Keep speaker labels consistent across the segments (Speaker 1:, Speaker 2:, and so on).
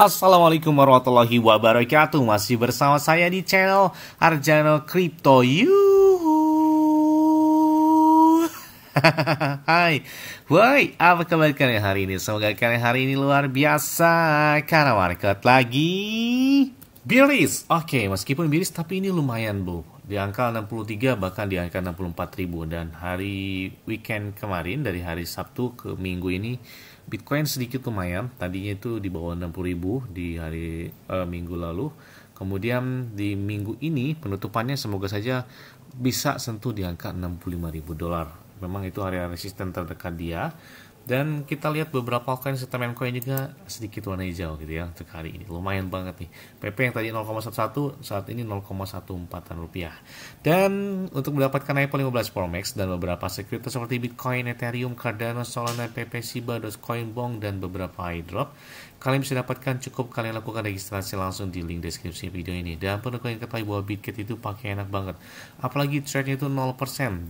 Speaker 1: Assalamualaikum warahmatullahi wabarakatuh Masih bersama saya di channel Arjano Crypto Yuhu Hai Woi, apa kabar kalian hari ini? Semoga kalian hari ini luar biasa Karena market lagi Biris, oke okay, meskipun biris tapi ini lumayan bu di angka 63 bahkan di angka 64 ribu dan hari weekend kemarin dari hari Sabtu ke Minggu ini Bitcoin sedikit lumayan, tadinya itu di bawah 60.000 di hari uh, minggu lalu. Kemudian di minggu ini penutupannya semoga saja bisa sentuh di angka 65.000 dolar. Memang itu area resisten terdekat dia dan kita lihat beberapa koin settlement coin juga sedikit warna hijau gitu ya untuk hari ini. Lumayan banget nih. PP yang tadi 0,11 saat ini 0,14an rupiah. Dan untuk mendapatkan Apple 15 Pro Max dan beberapa sekuritas seperti Bitcoin, Ethereum, Cardano, Solana, PP, Shiba, Dogecoin, Bong, dan beberapa airdrop, kalian bisa dapatkan cukup kalian lakukan registrasi langsung di link deskripsi video ini dan perlu kalian ketahui bahwa Bitget itu pakai enak banget apalagi trade-nya itu 0%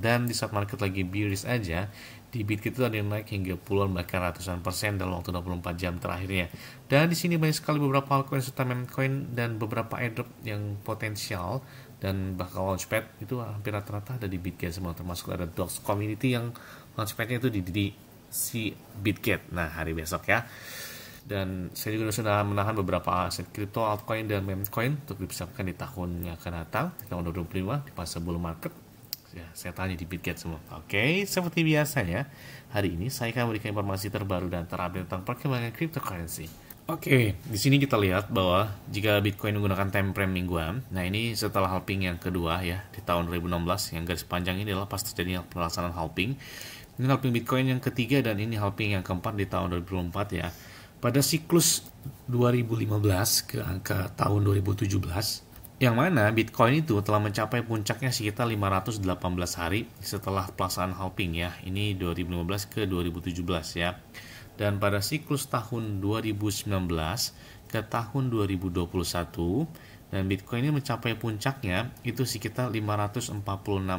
Speaker 1: dan di saat market lagi bearish aja di Bitcoin itu ada yang naik hingga puluhan bahkan ratusan persen dalam waktu 24 jam terakhirnya. Dan di sini banyak sekali beberapa altcoin serta coin dan beberapa airdrop yang potensial dan bakal launchpad itu hampir rata-rata ada di BitGate semua termasuk ada Dogs Community yang launchpadnya itu di, di, si Bitget. Nah, hari besok ya. Dan saya juga sudah menahan beberapa aset kripto, altcoin, dan memcoin untuk dipersiapkan di tahun yang akan datang, tahun 2025, di pasar bull market. Ya, saya tanya di BitGet semua. Oke, seperti biasa ya hari ini saya akan memberikan informasi terbaru dan terupdate tentang perkembangan cryptocurrency. Oke, di sini kita lihat bahwa jika Bitcoin menggunakan time frame mingguan, nah ini setelah halving yang kedua ya di tahun 2016 yang garis panjang ini adalah pas terjadinya pelaksanaan halving. Ini halving Bitcoin yang ketiga dan ini halving yang keempat di tahun 2004 ya. Pada siklus 2015 ke angka tahun 2017, yang mana Bitcoin itu telah mencapai puncaknya sekitar 518 hari setelah pelaksanaan halving ya. Ini 2015 ke 2017 ya. Dan pada siklus tahun 2019 ke tahun 2021 dan Bitcoin ini mencapai puncaknya itu sekitar 546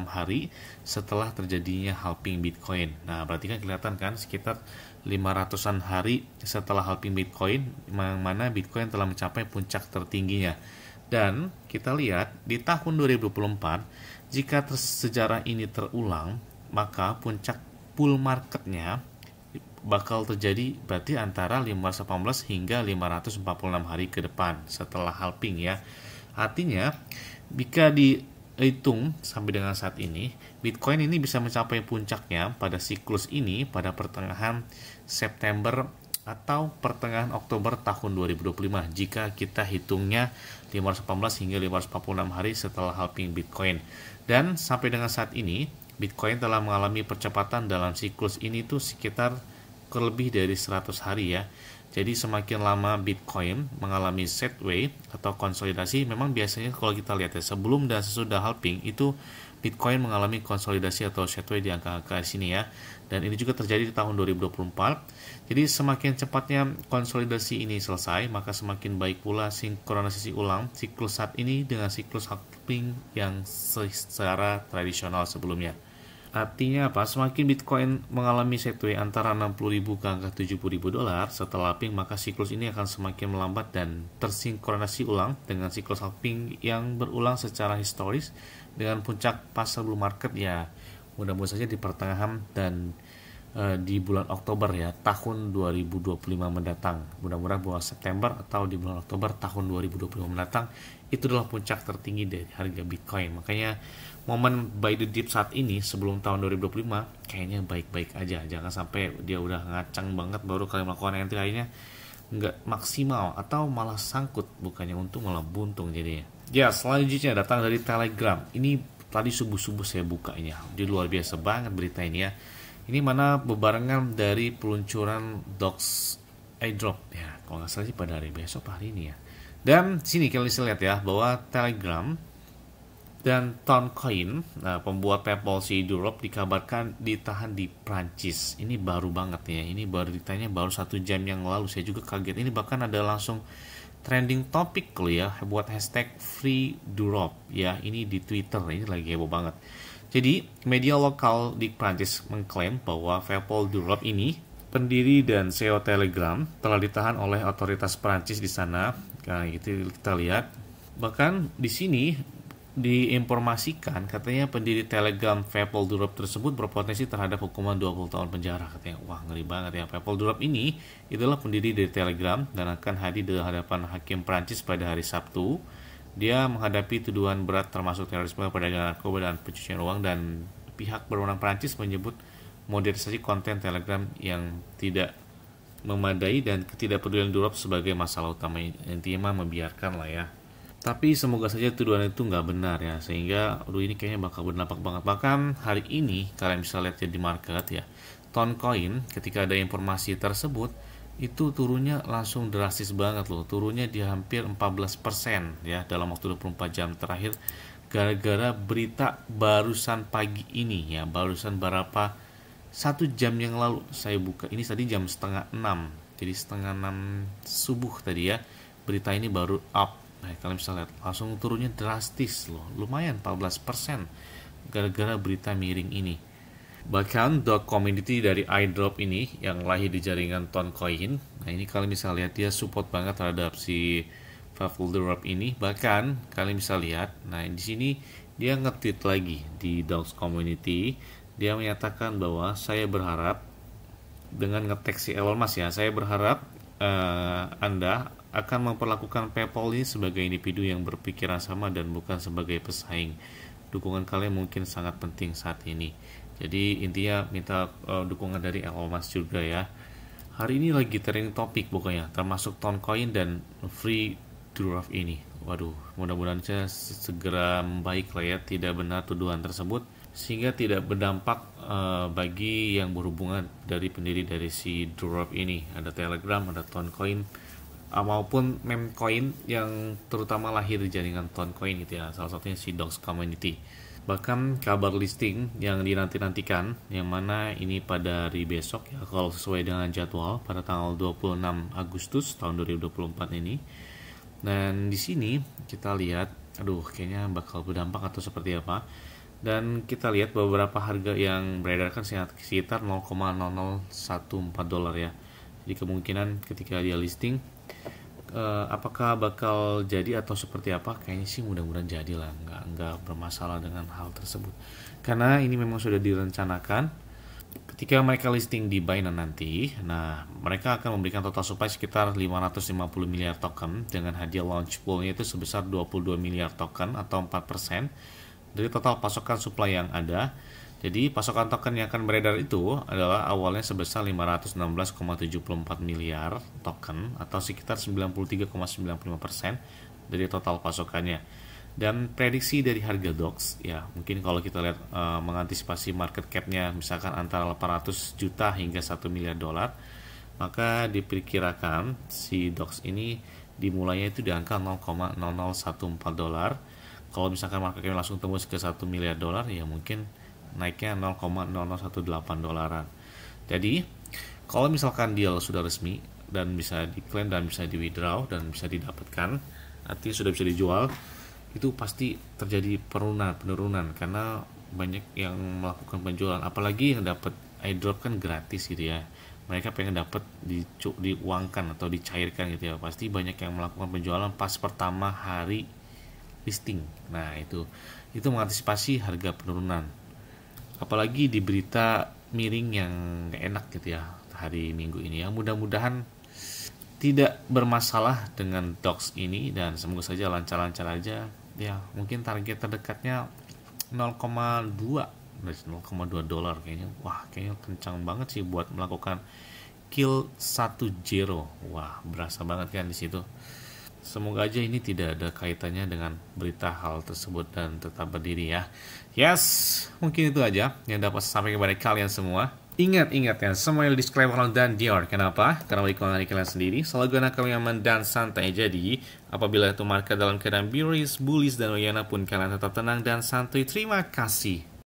Speaker 1: hari setelah terjadinya halving Bitcoin. Nah, berarti kan kelihatan kan sekitar 500-an hari setelah halving Bitcoin, yang mana Bitcoin telah mencapai puncak tertingginya dan kita lihat di tahun 2024, jika sejarah ini terulang, maka puncak bull marketnya bakal terjadi berarti antara 518 hingga 546 hari ke depan setelah halving ya. Artinya, jika dihitung sampai dengan saat ini, Bitcoin ini bisa mencapai puncaknya pada siklus ini pada pertengahan September atau pertengahan Oktober tahun 2025 jika kita hitungnya 514 hingga 546 hari setelah halving Bitcoin. Dan sampai dengan saat ini, Bitcoin telah mengalami percepatan dalam siklus ini tuh sekitar lebih dari 100 hari ya. Jadi semakin lama Bitcoin mengalami sideways atau konsolidasi, memang biasanya kalau kita lihat ya sebelum dan sesudah halving itu Bitcoin mengalami konsolidasi atau sideways di angka-angka sini ya. Dan ini juga terjadi di tahun 2024. Jadi semakin cepatnya konsolidasi ini selesai, maka semakin baik pula sinkronisasi ulang siklus saat ini dengan siklus halving yang secara tradisional sebelumnya. Artinya apa? Semakin Bitcoin mengalami setway antara 60.000 ke angka 70.000 dolar setelah halving, maka siklus ini akan semakin melambat dan tersinkronasi ulang dengan siklus halving yang berulang secara historis dengan puncak pasar bull market ya mudah-mudahan saja di pertengahan dan e, di bulan Oktober ya tahun 2025 mendatang. Mudah-mudahan bahwa September atau di bulan Oktober tahun 2025 mendatang itu adalah puncak tertinggi dari harga Bitcoin. Makanya momen buy the dip saat ini sebelum tahun 2025 kayaknya baik-baik aja. Jangan sampai dia udah ngacang banget baru kalian melakukan entry lainnya nggak maksimal atau malah sangkut bukannya untung malah buntung jadinya. Ya selanjutnya datang dari Telegram. Ini tadi subuh-subuh saya bukanya. Jadi luar biasa banget berita ini ya. Ini mana bebarengan dari peluncuran Docs airdrop ya. Kalau nggak salah sih pada hari besok hari ini ya dan sini kalian bisa lihat ya bahwa Telegram dan Toncoin, nah, eh, pembuat PayPal si Europe dikabarkan ditahan di Prancis. Ini baru banget ya, ini baru ditanya baru satu jam yang lalu. Saya juga kaget. Ini bahkan ada langsung trending topic kali ya buat hashtag Free Europe ya. Ini di Twitter, ini lagi heboh banget. Jadi media lokal di Prancis mengklaim bahwa PayPal Europe ini pendiri dan CEO Telegram telah ditahan oleh otoritas Prancis di sana Nah, itu kita lihat. Bahkan di sini diinformasikan katanya pendiri Telegram Paypal Durop tersebut berpotensi terhadap hukuman 20 tahun penjara katanya wah ngeri banget ya Paypal Durop ini itulah pendiri dari Telegram dan akan hadir di hadapan hakim Prancis pada hari Sabtu dia menghadapi tuduhan berat termasuk terorisme perdagangan narkoba dan pencucian uang dan pihak berwenang Prancis menyebut modernisasi konten Telegram yang tidak memadai dan ketidakpedulian Durop sebagai masalah utama intinya mah membiarkan lah ya tapi semoga saja tuduhan itu nggak benar ya sehingga aduh ini kayaknya bakal berdampak banget bahkan hari ini kalian bisa lihat ya di market ya ton coin ketika ada informasi tersebut itu turunnya langsung drastis banget loh turunnya di hampir 14% ya dalam waktu 24 jam terakhir gara-gara berita barusan pagi ini ya barusan berapa satu jam yang lalu saya buka ini tadi jam setengah enam jadi setengah enam subuh tadi ya berita ini baru up nah kalian bisa lihat langsung turunnya drastis loh lumayan 14% gara-gara berita miring ini bahkan the community dari iDrop ini yang lahir di jaringan Toncoin nah ini kalian bisa lihat dia support banget terhadap si Drop ini bahkan kalian bisa lihat nah di sini dia nge lagi di Dogs Community dia menyatakan bahwa saya berharap dengan ngetek si Elon Musk ya, saya berharap uh, Anda akan memperlakukan PayPal ini sebagai individu yang berpikiran sama dan bukan sebagai pesaing. Dukungan kalian mungkin sangat penting saat ini. Jadi intinya minta uh, dukungan dari Elon Musk juga ya. Hari ini lagi trending topik pokoknya, termasuk Toncoin dan free draft ini. Waduh, mudah-mudahan saja segera membaik lah ya, tidak benar tuduhan tersebut sehingga tidak berdampak uh, bagi yang berhubungan dari pendiri dari si drop ini ada Telegram ada Toncoin uh, eh, maupun coin yang terutama lahir di jaringan coin gitu ya salah satunya si Dogs Community bahkan kabar listing yang dinanti-nantikan yang mana ini pada hari besok ya kalau sesuai dengan jadwal pada tanggal 26 Agustus tahun 2024 ini dan di sini kita lihat aduh kayaknya bakal berdampak atau seperti apa dan kita lihat beberapa harga yang beredar kan sekitar 0,0014 dolar ya jadi kemungkinan ketika dia listing eh, apakah bakal jadi atau seperti apa kayaknya sih mudah-mudahan jadilah nggak nggak bermasalah dengan hal tersebut karena ini memang sudah direncanakan ketika mereka listing di Binance nanti nah mereka akan memberikan total supply sekitar 550 miliar token dengan hadiah launch poolnya itu sebesar 22 miliar token atau 4 persen dari total pasokan supply yang ada. Jadi pasokan token yang akan beredar itu adalah awalnya sebesar 516,74 miliar token atau sekitar 93,95% dari total pasokannya. Dan prediksi dari harga DOX ya mungkin kalau kita lihat e, mengantisipasi market cap-nya misalkan antara 800 juta hingga 1 miliar dolar maka diperkirakan si DOX ini dimulainya itu di angka 0,0014 dolar kalau misalkan market cap langsung tembus ke 1 miliar dolar ya mungkin naiknya 0,0018 dolaran jadi kalau misalkan deal sudah resmi dan bisa diklaim dan bisa di withdraw dan bisa didapatkan artinya sudah bisa dijual itu pasti terjadi penurunan penurunan karena banyak yang melakukan penjualan apalagi yang dapat airdrop kan gratis gitu ya mereka pengen dapat di, diuangkan atau dicairkan gitu ya pasti banyak yang melakukan penjualan pas pertama hari listing. Nah, itu itu mengantisipasi harga penurunan. Apalagi di berita miring yang gak enak gitu ya hari Minggu ini. ya. mudah-mudahan tidak bermasalah dengan docs ini dan semoga saja lancar-lancar aja. Ya, mungkin target terdekatnya 0,2 0,2 dolar kayaknya. Wah, kayaknya kencang banget sih buat melakukan kill 1 0. Wah, berasa banget kan di situ. Semoga aja ini tidak ada kaitannya dengan berita hal tersebut dan tetap berdiri ya. Yes, mungkin itu aja yang dapat saya sampaikan kepada kalian semua. Ingat, ingat ya, semua yang disclaimer dan Dior. Kenapa? Karena ekonomi kalian sendiri. Selalu guna kalian aman dan santai. Jadi, apabila itu market dalam keadaan bearish, bullish, dan wayana pun kalian tetap tenang dan santai Terima kasih.